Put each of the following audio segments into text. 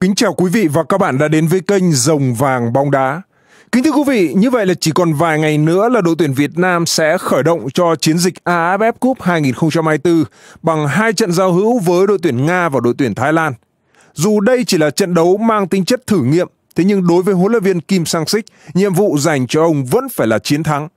Kính chào quý vị và các bạn đã đến với kênh Rồng Vàng Bóng Đá. Kính thưa quý vị, như vậy là chỉ còn vài ngày nữa là đội tuyển Việt Nam sẽ khởi động cho chiến dịch AFF Cup 2024 bằng hai trận giao hữu với đội tuyển Nga và đội tuyển Thái Lan. Dù đây chỉ là trận đấu mang tính chất thử nghiệm, thế nhưng đối với huấn luyện viên Kim Sang Sik, nhiệm vụ dành cho ông vẫn phải là chiến thắng.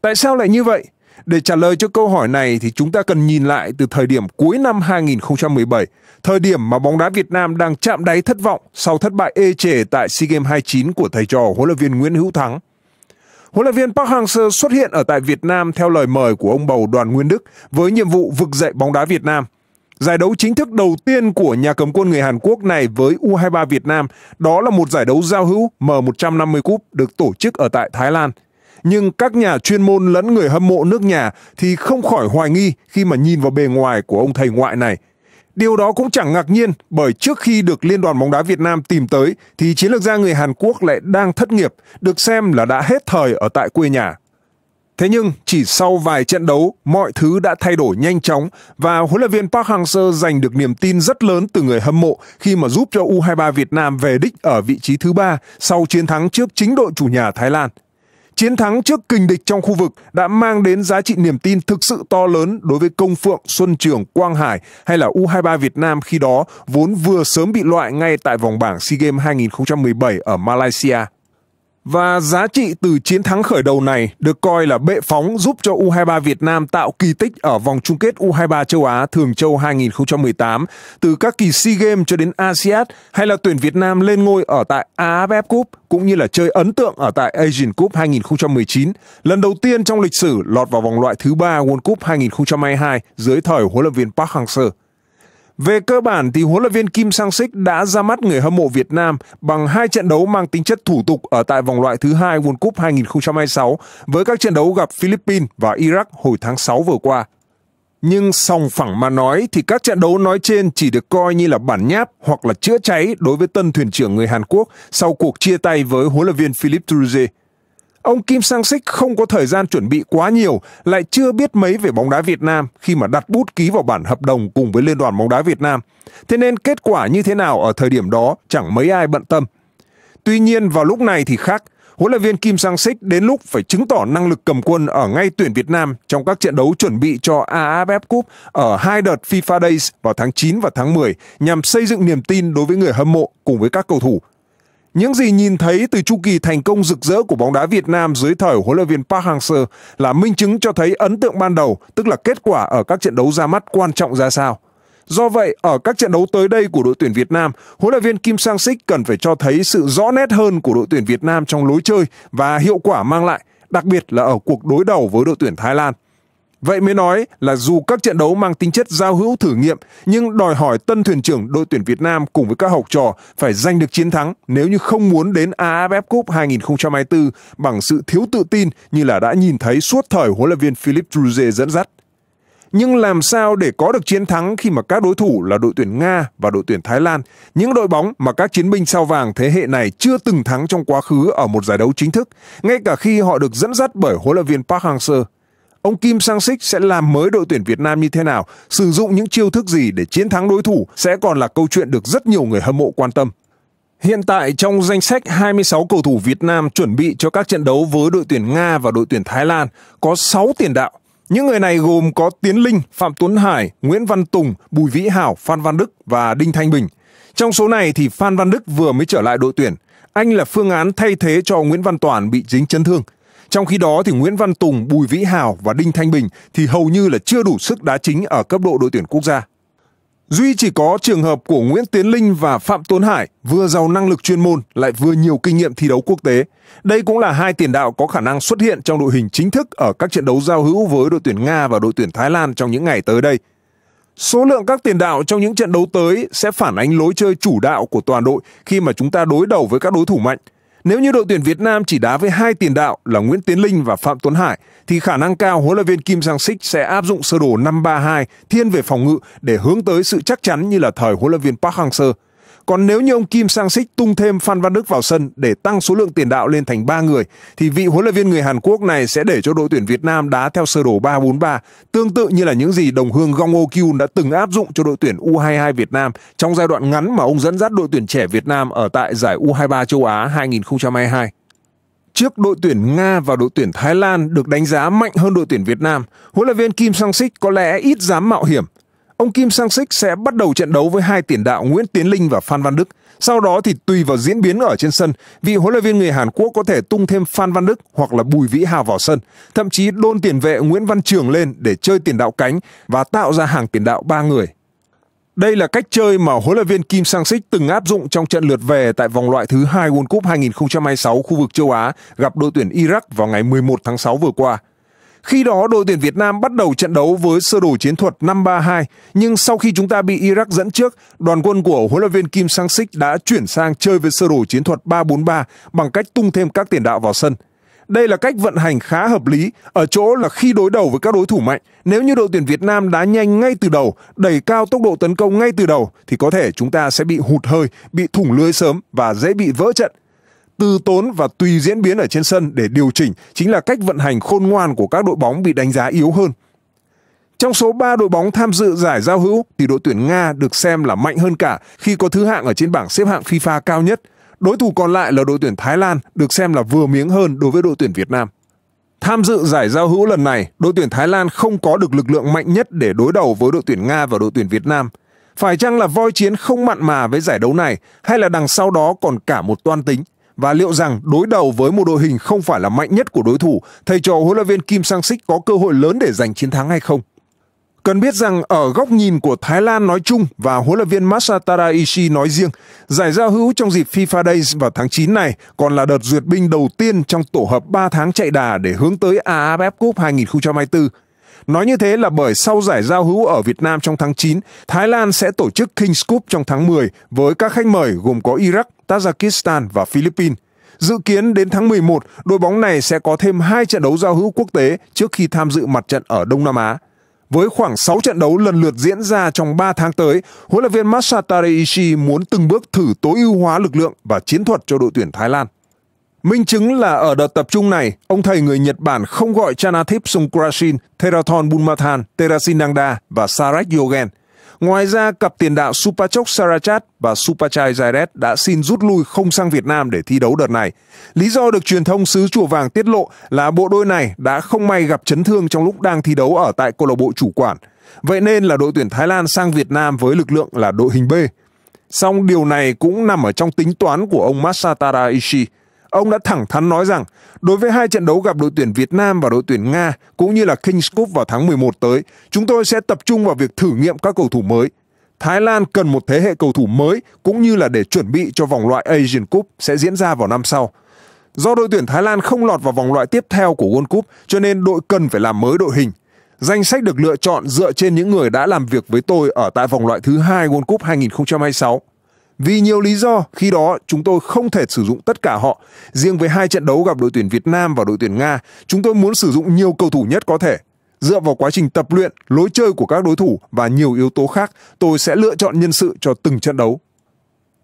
Tại sao lại như vậy? Để trả lời cho câu hỏi này thì chúng ta cần nhìn lại từ thời điểm cuối năm 2017, thời điểm mà bóng đá Việt Nam đang chạm đáy thất vọng sau thất bại ê chề tại SEA Games 29 của thầy trò huấn luyện viên Nguyễn Hữu Thắng. Huấn luyện viên Park Hang-seo xuất hiện ở tại Việt Nam theo lời mời của ông bầu Đoàn Nguyên Đức với nhiệm vụ vực dậy bóng đá Việt Nam. Giải đấu chính thức đầu tiên của nhà cầm quân người Hàn Quốc này với U23 Việt Nam đó là một giải đấu giao hữu M150 Cup được tổ chức ở tại Thái Lan – nhưng các nhà chuyên môn lẫn người hâm mộ nước nhà thì không khỏi hoài nghi khi mà nhìn vào bề ngoài của ông thầy ngoại này. Điều đó cũng chẳng ngạc nhiên bởi trước khi được Liên đoàn bóng đá Việt Nam tìm tới thì chiến lược gia người Hàn Quốc lại đang thất nghiệp, được xem là đã hết thời ở tại quê nhà. Thế nhưng chỉ sau vài trận đấu, mọi thứ đã thay đổi nhanh chóng và huấn luyện viên Park Hang-seo giành được niềm tin rất lớn từ người hâm mộ khi mà giúp cho U23 Việt Nam về đích ở vị trí thứ ba sau chiến thắng trước chính đội chủ nhà Thái Lan. Chiến thắng trước kình địch trong khu vực đã mang đến giá trị niềm tin thực sự to lớn đối với Công Phượng, Xuân Trường, Quang Hải hay là U23 Việt Nam khi đó vốn vừa sớm bị loại ngay tại vòng bảng SEA Games 2017 ở Malaysia. Và giá trị từ chiến thắng khởi đầu này được coi là bệ phóng giúp cho U23 Việt Nam tạo kỳ tích ở vòng chung kết U23 châu Á Thường châu 2018, từ các kỳ SEA Games cho đến ASEAN hay là tuyển Việt Nam lên ngôi ở tại AFF Cup cũng như là chơi ấn tượng ở tại Asian Cup 2019, lần đầu tiên trong lịch sử lọt vào vòng loại thứ ba World Cup 2022 dưới thời huấn luyện viên Park Hang-seo. Về cơ bản thì huấn luyện viên Kim Sang Sik đã ra mắt người hâm mộ Việt Nam bằng hai trận đấu mang tính chất thủ tục ở tại vòng loại thứ hai World Cup 2026 với các trận đấu gặp Philippines và Iraq hồi tháng 6 vừa qua. Nhưng song phẳng mà nói thì các trận đấu nói trên chỉ được coi như là bản nháp hoặc là chữa cháy đối với tân thuyền trưởng người Hàn Quốc sau cuộc chia tay với huấn luyện viên Philip Trujillo. Ông Kim Sang-sik không có thời gian chuẩn bị quá nhiều, lại chưa biết mấy về bóng đá Việt Nam khi mà đặt bút ký vào bản hợp đồng cùng với Liên đoàn bóng đá Việt Nam. Thế nên kết quả như thế nào ở thời điểm đó chẳng mấy ai bận tâm. Tuy nhiên vào lúc này thì khác, huấn luyện viên Kim Sang-sik đến lúc phải chứng tỏ năng lực cầm quân ở ngay tuyển Việt Nam trong các trận đấu chuẩn bị cho AFF Cup ở hai đợt FIFA Days vào tháng 9 và tháng 10 nhằm xây dựng niềm tin đối với người hâm mộ cùng với các cầu thủ những gì nhìn thấy từ chu kỳ thành công rực rỡ của bóng đá Việt Nam dưới thời huấn luyện viên Park Hang-seo là minh chứng cho thấy ấn tượng ban đầu, tức là kết quả ở các trận đấu ra mắt quan trọng ra sao. Do vậy, ở các trận đấu tới đây của đội tuyển Việt Nam, huấn luyện viên Kim Sang-sik cần phải cho thấy sự rõ nét hơn của đội tuyển Việt Nam trong lối chơi và hiệu quả mang lại, đặc biệt là ở cuộc đối đầu với đội tuyển Thái Lan. Vậy mới nói là dù các trận đấu mang tính chất giao hữu thử nghiệm, nhưng đòi hỏi tân thuyền trưởng đội tuyển Việt Nam cùng với các học trò phải giành được chiến thắng nếu như không muốn đến AFF Cup 2024 bằng sự thiếu tự tin như là đã nhìn thấy suốt thời huấn luyện viên Philip Druze dẫn dắt. Nhưng làm sao để có được chiến thắng khi mà các đối thủ là đội tuyển Nga và đội tuyển Thái Lan, những đội bóng mà các chiến binh sao vàng thế hệ này chưa từng thắng trong quá khứ ở một giải đấu chính thức, ngay cả khi họ được dẫn dắt bởi huấn luyện viên Park Hang-seo. Ông Kim Sang-sik sẽ làm mới đội tuyển Việt Nam như thế nào, sử dụng những chiêu thức gì để chiến thắng đối thủ sẽ còn là câu chuyện được rất nhiều người hâm mộ quan tâm. Hiện tại trong danh sách 26 cầu thủ Việt Nam chuẩn bị cho các trận đấu với đội tuyển Nga và đội tuyển Thái Lan có 6 tiền đạo. Những người này gồm có Tiến Linh, Phạm Tuấn Hải, Nguyễn Văn Tùng, Bùi Vĩ Hảo, Phan Văn Đức và Đinh Thanh Bình. Trong số này thì Phan Văn Đức vừa mới trở lại đội tuyển. Anh là phương án thay thế cho Nguyễn Văn Toàn bị dính chấn thương. Trong khi đó thì Nguyễn Văn Tùng, Bùi Vĩ Hào và Đinh Thanh Bình thì hầu như là chưa đủ sức đá chính ở cấp độ đội tuyển quốc gia. Duy chỉ có trường hợp của Nguyễn Tiến Linh và Phạm Tuấn Hải vừa giàu năng lực chuyên môn lại vừa nhiều kinh nghiệm thi đấu quốc tế. Đây cũng là hai tiền đạo có khả năng xuất hiện trong đội hình chính thức ở các trận đấu giao hữu với đội tuyển Nga và đội tuyển Thái Lan trong những ngày tới đây. Số lượng các tiền đạo trong những trận đấu tới sẽ phản ánh lối chơi chủ đạo của toàn đội khi mà chúng ta đối đầu với các đối thủ mạnh. Nếu như đội tuyển Việt Nam chỉ đá với hai tiền đạo là Nguyễn Tiến Linh và Phạm Tuấn Hải thì khả năng cao huấn luyện viên Kim Sang Sik sẽ áp dụng sơ đồ 5-3-2 thiên về phòng ngự để hướng tới sự chắc chắn như là thời huấn luyện viên Park Hang-seo. Còn nếu như ông Kim Sang Sik tung thêm Phan Văn Đức vào sân để tăng số lượng tiền đạo lên thành 3 người, thì vị huấn luyện viên người Hàn Quốc này sẽ để cho đội tuyển Việt Nam đá theo sơ đồ 3-4-3, tương tự như là những gì đồng hương Gong Oh Kyun đã từng áp dụng cho đội tuyển U22 Việt Nam trong giai đoạn ngắn mà ông dẫn dắt đội tuyển trẻ Việt Nam ở tại giải U23 châu Á 2022 trước đội tuyển Nga và đội tuyển Thái Lan được đánh giá mạnh hơn đội tuyển Việt Nam, huấn luyện viên Kim Sang Sik có lẽ ít dám mạo hiểm ông Kim Sang Sik sẽ bắt đầu trận đấu với hai tiền đạo Nguyễn Tiến Linh và Phan Văn Đức. Sau đó thì tùy vào diễn biến ở trên sân, vị huấn luyện viên người Hàn Quốc có thể tung thêm Phan Văn Đức hoặc là Bùi Vĩ Hào vào sân, thậm chí đôn tiền vệ Nguyễn Văn Trường lên để chơi tiền đạo cánh và tạo ra hàng tiền đạo ba người. Đây là cách chơi mà huấn luyện viên Kim Sang Sik từng áp dụng trong trận lượt về tại vòng loại thứ hai World Cup 2026 khu vực châu Á gặp đội tuyển Iraq vào ngày 11 tháng 6 vừa qua. Khi đó đội tuyển Việt Nam bắt đầu trận đấu với sơ đồ chiến thuật 5-3-2, nhưng sau khi chúng ta bị Iraq dẫn trước, đoàn quân của huấn luyện viên Kim Sang Sik đã chuyển sang chơi với sơ đồ chiến thuật 3-4-3 bằng cách tung thêm các tiền đạo vào sân. Đây là cách vận hành khá hợp lý, ở chỗ là khi đối đầu với các đối thủ mạnh, nếu như đội tuyển Việt Nam đá nhanh ngay từ đầu, đẩy cao tốc độ tấn công ngay từ đầu thì có thể chúng ta sẽ bị hụt hơi, bị thủng lưới sớm và dễ bị vỡ trận từ tốn và tùy diễn biến ở trên sân để điều chỉnh chính là cách vận hành khôn ngoan của các đội bóng bị đánh giá yếu hơn. Trong số 3 đội bóng tham dự giải giao hữu thì đội tuyển Nga được xem là mạnh hơn cả khi có thứ hạng ở trên bảng xếp hạng FIFA cao nhất. Đối thủ còn lại là đội tuyển Thái Lan được xem là vừa miếng hơn đối với đội tuyển Việt Nam. Tham dự giải giao hữu lần này, đội tuyển Thái Lan không có được lực lượng mạnh nhất để đối đầu với đội tuyển Nga và đội tuyển Việt Nam. Phải chăng là voi chiến không mặn mà với giải đấu này hay là đằng sau đó còn cả một toan tính và liệu rằng đối đầu với một đội hình không phải là mạnh nhất của đối thủ, thầy trò huấn luyện viên Kim Sang Sik có cơ hội lớn để giành chiến thắng hay không? Cần biết rằng ở góc nhìn của Thái Lan nói chung và huấn luyện viên Masatara Ishii nói riêng, giải giao hữu trong dịp FIFA Days vào tháng 9 này còn là đợt duyệt binh đầu tiên trong tổ hợp 3 tháng chạy đà để hướng tới AFF Cup 2024. Nói như thế là bởi sau giải giao hữu ở Việt Nam trong tháng 9, Thái Lan sẽ tổ chức King's Cup trong tháng 10 với các khách mời gồm có Iraq, Tajikistan và Philippines. Dự kiến đến tháng 11, đội bóng này sẽ có thêm 2 trận đấu giao hữu quốc tế trước khi tham dự mặt trận ở Đông Nam Á. Với khoảng 6 trận đấu lần lượt diễn ra trong 3 tháng tới, huấn luyện viên Masatari Ishii muốn từng bước thử tối ưu hóa lực lượng và chiến thuật cho đội tuyển Thái Lan. Minh chứng là ở đợt tập trung này, ông thầy người Nhật Bản không gọi Chanathip Sungkrasin, Therathon Bunmathan, Terasinangda và Sarek Yogen. Ngoài ra, cặp tiền đạo Supachok Sarachat và Supachai Zairet đã xin rút lui không sang Việt Nam để thi đấu đợt này. Lý do được truyền thông xứ Chùa Vàng tiết lộ là bộ đôi này đã không may gặp chấn thương trong lúc đang thi đấu ở tại câu lạc bộ chủ quản. Vậy nên là đội tuyển Thái Lan sang Việt Nam với lực lượng là đội hình B. Song điều này cũng nằm ở trong tính toán của ông Masatara Ishii Ông đã thẳng thắn nói rằng đối với hai trận đấu gặp đội tuyển Việt Nam và đội tuyển Nga cũng như là Kings Cup vào tháng 11 tới, chúng tôi sẽ tập trung vào việc thử nghiệm các cầu thủ mới. Thái Lan cần một thế hệ cầu thủ mới cũng như là để chuẩn bị cho vòng loại Asian Cup sẽ diễn ra vào năm sau. Do đội tuyển Thái Lan không lọt vào vòng loại tiếp theo của World Cup cho nên đội cần phải làm mới đội hình. Danh sách được lựa chọn dựa trên những người đã làm việc với tôi ở tại vòng loại thứ hai World Cup 2026. Vì nhiều lý do, khi đó chúng tôi không thể sử dụng tất cả họ. Riêng với hai trận đấu gặp đội tuyển Việt Nam và đội tuyển Nga, chúng tôi muốn sử dụng nhiều cầu thủ nhất có thể. Dựa vào quá trình tập luyện, lối chơi của các đối thủ và nhiều yếu tố khác, tôi sẽ lựa chọn nhân sự cho từng trận đấu.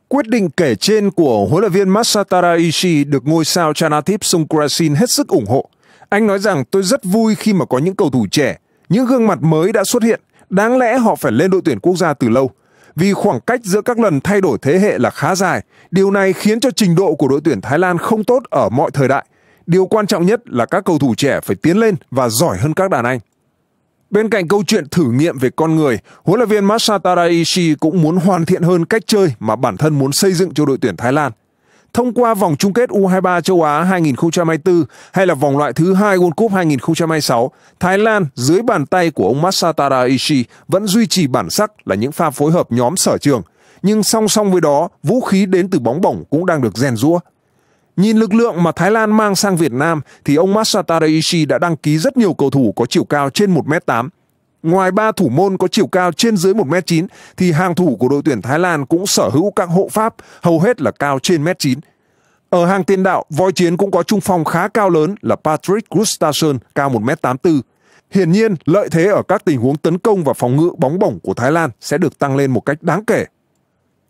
Quyết định kể trên của huấn luyện viên Masatara Ishii được ngôi sao Chanathip Songkrasin hết sức ủng hộ. Anh nói rằng tôi rất vui khi mà có những cầu thủ trẻ, những gương mặt mới đã xuất hiện. Đáng lẽ họ phải lên đội tuyển quốc gia từ lâu vì khoảng cách giữa các lần thay đổi thế hệ là khá dài. Điều này khiến cho trình độ của đội tuyển Thái Lan không tốt ở mọi thời đại. Điều quan trọng nhất là các cầu thủ trẻ phải tiến lên và giỏi hơn các đàn anh. Bên cạnh câu chuyện thử nghiệm về con người, huấn luyện viên Masataraishi cũng muốn hoàn thiện hơn cách chơi mà bản thân muốn xây dựng cho đội tuyển Thái Lan thông qua vòng chung kết U23 châu Á 2024 hay là vòng loại thứ hai World Cup 2026, Thái Lan dưới bàn tay của ông Masatara Ishii vẫn duy trì bản sắc là những pha phối hợp nhóm sở trường. Nhưng song song với đó, vũ khí đến từ bóng bổng cũng đang được rèn rũa. Nhìn lực lượng mà Thái Lan mang sang Việt Nam thì ông Masatara Ishii đã đăng ký rất nhiều cầu thủ có chiều cao trên 1m8 Ngoài ba thủ môn có chiều cao trên dưới 1m9 thì hàng thủ của đội tuyển Thái Lan cũng sở hữu các hộ pháp hầu hết là cao trên 1m9. Ở hàng tiền đạo, voi chiến cũng có trung phong khá cao lớn là Patrick Gustafsson cao 1m84. Hiển nhiên, lợi thế ở các tình huống tấn công và phòng ngự bóng bổng của Thái Lan sẽ được tăng lên một cách đáng kể.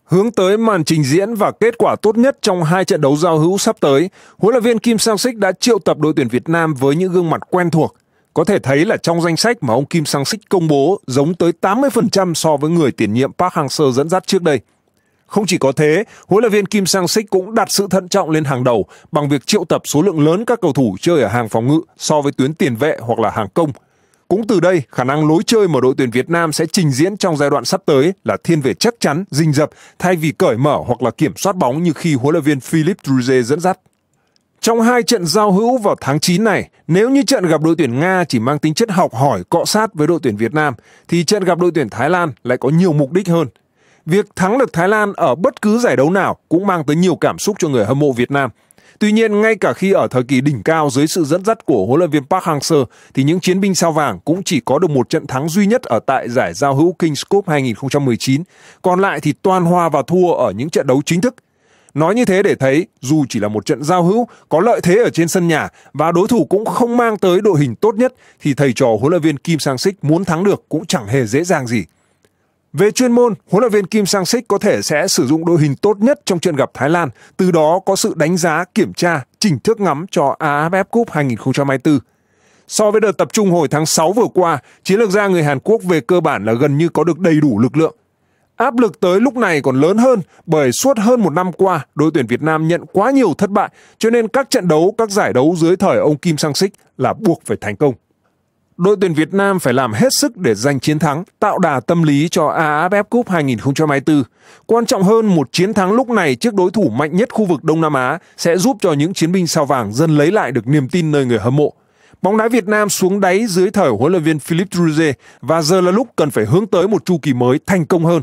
Hướng tới màn trình diễn và kết quả tốt nhất trong hai trận đấu giao hữu sắp tới, huấn luyện viên Kim Sang-sik đã triệu tập đội tuyển Việt Nam với những gương mặt quen thuộc – có thể thấy là trong danh sách mà ông Kim Sang-sik công bố giống tới 80% so với người tiền nhiệm Park Hang-seo dẫn dắt trước đây. Không chỉ có thế, huấn luyện viên Kim Sang-sik cũng đặt sự thận trọng lên hàng đầu bằng việc triệu tập số lượng lớn các cầu thủ chơi ở hàng phòng ngự so với tuyến tiền vệ hoặc là hàng công. Cũng từ đây, khả năng lối chơi mà đội tuyển Việt Nam sẽ trình diễn trong giai đoạn sắp tới là thiên về chắc chắn, rình rập thay vì cởi mở hoặc là kiểm soát bóng như khi huấn luyện viên Philip Druze dẫn dắt. Trong hai trận giao hữu vào tháng 9 này, nếu như trận gặp đội tuyển Nga chỉ mang tính chất học hỏi cọ sát với đội tuyển Việt Nam, thì trận gặp đội tuyển Thái Lan lại có nhiều mục đích hơn. Việc thắng được Thái Lan ở bất cứ giải đấu nào cũng mang tới nhiều cảm xúc cho người hâm mộ Việt Nam. Tuy nhiên, ngay cả khi ở thời kỳ đỉnh cao dưới sự dẫn dắt của huấn luyện viên Park Hang-seo, thì những chiến binh sao vàng cũng chỉ có được một trận thắng duy nhất ở tại giải giao hữu Kings Cup 2019. Còn lại thì toàn hòa và thua ở những trận đấu chính thức – Nói như thế để thấy, dù chỉ là một trận giao hữu, có lợi thế ở trên sân nhà và đối thủ cũng không mang tới đội hình tốt nhất thì thầy trò huấn luyện viên Kim Sang Sik muốn thắng được cũng chẳng hề dễ dàng gì. Về chuyên môn, huấn luyện viên Kim Sang Sik có thể sẽ sử dụng đội hình tốt nhất trong trận gặp Thái Lan, từ đó có sự đánh giá, kiểm tra, chỉnh thước ngắm cho AFF Cup 2024. So với đợt tập trung hồi tháng 6 vừa qua, chiến lược gia người Hàn Quốc về cơ bản là gần như có được đầy đủ lực lượng Áp lực tới lúc này còn lớn hơn bởi suốt hơn một năm qua, đội tuyển Việt Nam nhận quá nhiều thất bại, cho nên các trận đấu, các giải đấu dưới thời ông Kim Sang Sik là buộc phải thành công. Đội tuyển Việt Nam phải làm hết sức để giành chiến thắng, tạo đà tâm lý cho AFF Cup 2024. Quan trọng hơn, một chiến thắng lúc này trước đối thủ mạnh nhất khu vực Đông Nam Á sẽ giúp cho những chiến binh sao vàng dần lấy lại được niềm tin nơi người hâm mộ. Bóng đá Việt Nam xuống đáy dưới thời huấn luyện viên Philippe Druze và giờ là lúc cần phải hướng tới một chu kỳ mới thành công hơn.